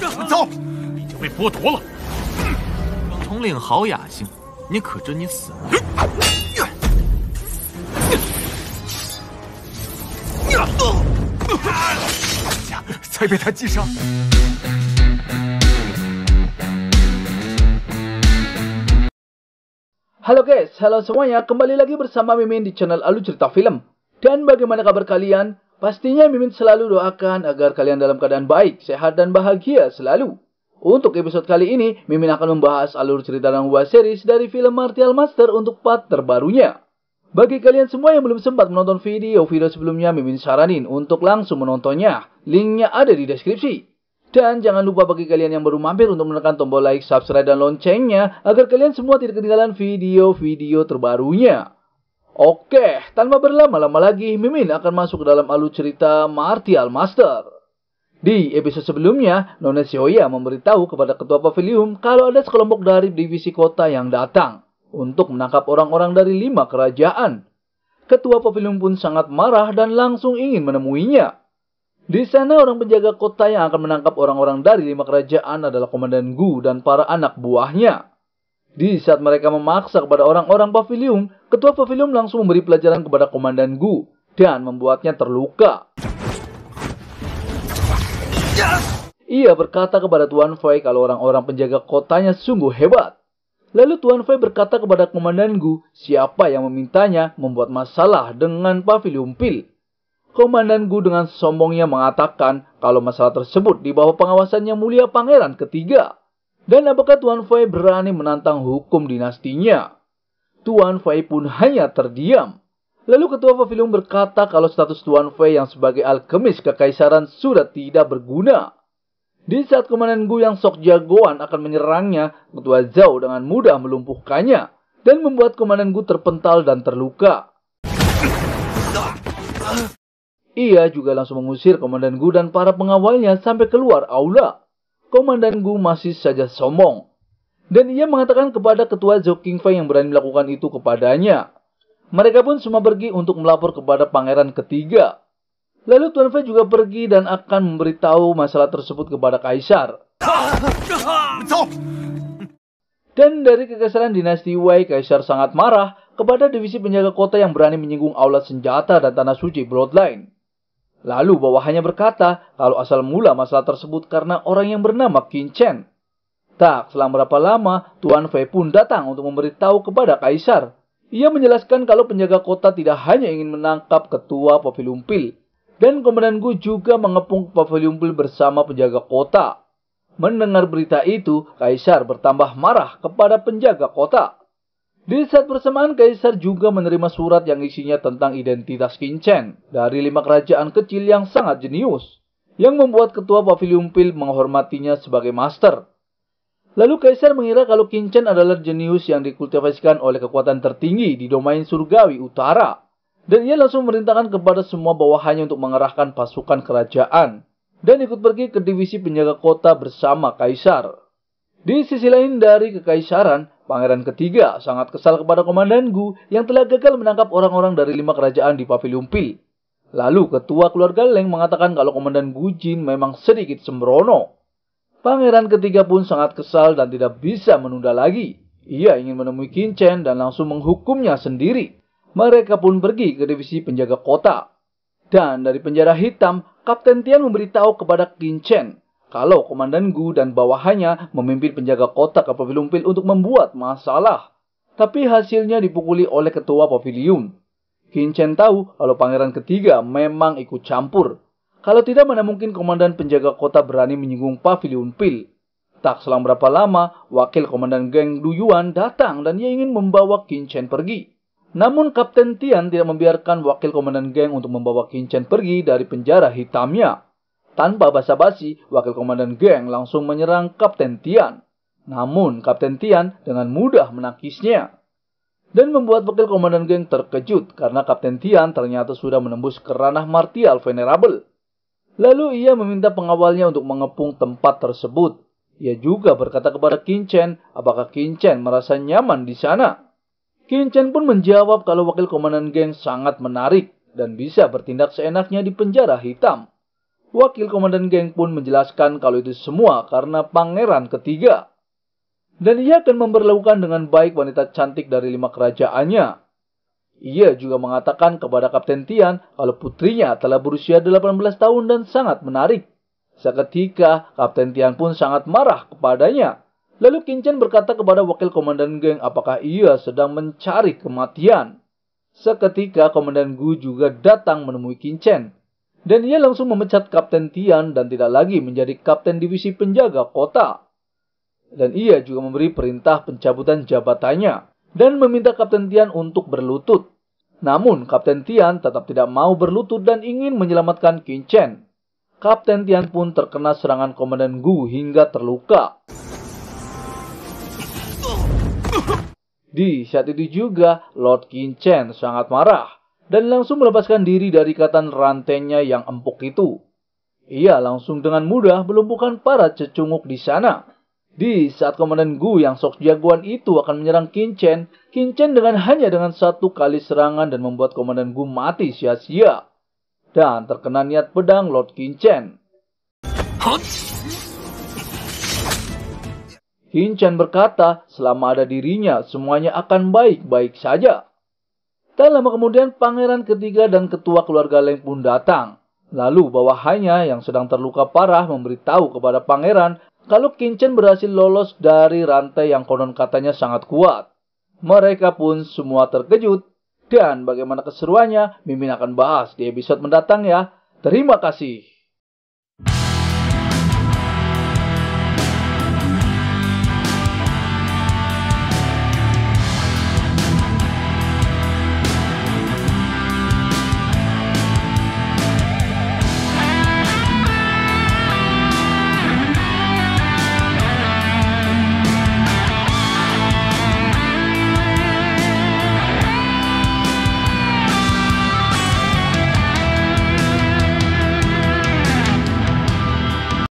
让他们走！已经被剥夺了。统领，好雅兴，你可知你死了？才被他击伤。Hello guys，hello semuanya，kembali lagi bersama Mimin di channel Alu Cerita Film，dan bagaimana kabar kalian？Pastinya Mimin selalu doakan agar kalian dalam keadaan baik, sehat, dan bahagia selalu. Untuk episode kali ini, Mimin akan membahas alur cerita dan series dari film Martial Master untuk part terbarunya. Bagi kalian semua yang belum sempat menonton video-video sebelumnya, Mimin saranin untuk langsung menontonnya. Linknya ada di deskripsi. Dan jangan lupa bagi kalian yang baru mampir untuk menekan tombol like, subscribe, dan loncengnya agar kalian semua tidak ketinggalan video-video terbarunya. Oke, tanpa berlama-lama lagi, Mimin akan masuk ke dalam alur cerita Martial Master. Di episode sebelumnya, Nona Sioya memberitahu kepada ketua pavilium kalau ada sekelompok dari divisi kota yang datang untuk menangkap orang-orang dari lima kerajaan. Ketua pavilium pun sangat marah dan langsung ingin menemuinya. Di sana orang penjaga kota yang akan menangkap orang-orang dari lima kerajaan adalah Komandan Gu dan para anak buahnya. Di saat mereka memaksa kepada orang-orang pavilium, ketua pavilium langsung memberi pelajaran kepada komandan Gu dan membuatnya terluka. Ia berkata kepada Tuan Fei kalau orang-orang penjaga kotanya sungguh hebat. Lalu Tuan Fei berkata kepada komandan Gu, siapa yang memintanya membuat masalah dengan pavilium pil. Komandan Gu dengan sombongnya mengatakan kalau masalah tersebut di bawah pengawasannya mulia pangeran ketiga. Dan apakah Tuan Fei berani menantang hukum dinastinya? Tuan Fei pun hanya terdiam. Lalu ketua Pavilion berkata kalau status Tuan Fei yang sebagai alkemis kekaisaran sudah tidak berguna. Di saat Komandan Gu yang sok jagoan akan menyerangnya, ketua Zhao dengan mudah melumpuhkannya dan membuat Komandan Gu terpental dan terluka. Ia juga langsung mengusir Komandan Gu dan para pengawalnya sampai keluar aula. Komandan Gu masih saja sombong. Dan ia mengatakan kepada ketua Zhou Qingfei yang berani melakukan itu kepadanya. Mereka pun semua pergi untuk melapor kepada pangeran ketiga. Lalu Tuan Fei juga pergi dan akan memberitahu masalah tersebut kepada Kaisar. Dan dari kekesalan dinasti Wei, Kaisar sangat marah kepada divisi penjaga kota yang berani menyinggung aulat senjata dan tanah suci Bloodline. Lalu bawahannya berkata kalau asal mula masalah tersebut karena orang yang bernama Qin Chen. Tak selama berapa lama, Tuan Fei pun datang untuk memberitahu kepada Kaisar. Ia menjelaskan kalau penjaga kota tidak hanya ingin menangkap ketua Pavilumpil, dan Komandan Gu juga mengepung Pavilumpil bersama penjaga kota. Mendengar berita itu, Kaisar bertambah marah kepada penjaga kota. Di saat bersamaan, Kaisar juga menerima surat yang isinya tentang identitas Chen dari lima kerajaan kecil yang sangat jenius, yang membuat ketua Pavilion Pil menghormatinya sebagai master. Lalu Kaisar mengira kalau Chen adalah jenius yang dikultivasikan oleh kekuatan tertinggi di domain surgawi utara. Dan ia langsung merintahkan kepada semua bawahannya untuk mengerahkan pasukan kerajaan dan ikut pergi ke divisi penjaga kota bersama Kaisar. Di sisi lain dari kekaisaran, Pangeran ketiga sangat kesal kepada Komandan Gu yang telah gagal menangkap orang-orang dari lima kerajaan di Pavilion Pil. Lalu ketua keluarga Leng mengatakan kalau komandan Gu Jin memang sedikit sembrono. Pangeran ketiga pun sangat kesal dan tidak bisa menunda lagi. Ia ingin menemui Chen dan langsung menghukumnya sendiri. Mereka pun pergi ke divisi penjaga kota. Dan dari penjara hitam, Kapten Tian memberitahu kepada Chen kalau komandan Gu dan bawahannya memimpin penjaga kota ke Pil untuk membuat masalah. Tapi hasilnya dipukuli oleh ketua Qin Chen tahu kalau pangeran ketiga memang ikut campur. Kalau tidak mana mungkin komandan penjaga kota berani menyinggung pavilion Pil. Tak selang berapa lama, wakil komandan geng Yuan datang dan ia ingin membawa Chen pergi. Namun Kapten Tian tidak membiarkan wakil komandan geng untuk membawa Chen pergi dari penjara hitamnya. Tanpa basa-basi, wakil komandan geng langsung menyerang Kapten Tian. Namun, Kapten Tian dengan mudah menangkisnya. Dan membuat wakil komandan geng terkejut karena Kapten Tian ternyata sudah menembus ke ranah martial venerable. Lalu ia meminta pengawalnya untuk mengepung tempat tersebut. Ia juga berkata kepada Kinchen, apakah Kinchen merasa nyaman di sana? Kinchen pun menjawab kalau wakil komandan geng sangat menarik dan bisa bertindak seenaknya di penjara hitam. Wakil Komandan Geng pun menjelaskan kalau itu semua karena pangeran ketiga. Dan ia akan memperlakukan dengan baik wanita cantik dari lima kerajaannya. Ia juga mengatakan kepada Kapten Tian kalau putrinya telah berusia 18 tahun dan sangat menarik. Seketika, Kapten Tian pun sangat marah kepadanya. Lalu Kinchen berkata kepada wakil komandan geng apakah ia sedang mencari kematian. Seketika, Komandan Gu juga datang menemui Kinchen. Dan ia langsung memecat Kapten Tian dan tidak lagi menjadi Kapten Divisi Penjaga Kota. Dan ia juga memberi perintah pencabutan jabatannya dan meminta Kapten Tian untuk berlutut. Namun, Kapten Tian tetap tidak mau berlutut dan ingin menyelamatkan Qin Chen. Kapten Tian pun terkena serangan Komandan Gu hingga terluka. Di saat itu juga, Lord Qin Chen sangat marah dan langsung melepaskan diri dari ikatan rantainya yang empuk itu. Ia langsung dengan mudah melumpuhkan para cecunguk di sana. Di saat Komandan Gu yang sok jagoan itu akan menyerang Kinchen, Kinchen dengan hanya dengan satu kali serangan dan membuat Komandan Gu mati sia-sia. Dan terkena niat pedang Lord Kinchen. Kinchen berkata, selama ada dirinya, semuanya akan baik-baik saja. Tak lama kemudian pangeran ketiga dan ketua keluarga Leng pun datang. Lalu bawahannya yang sedang terluka parah memberitahu kepada pangeran kalau Kinchen berhasil lolos dari rantai yang konon katanya sangat kuat. Mereka pun semua terkejut. Dan bagaimana keseruannya, Mimin akan bahas di episode mendatang ya. Terima kasih.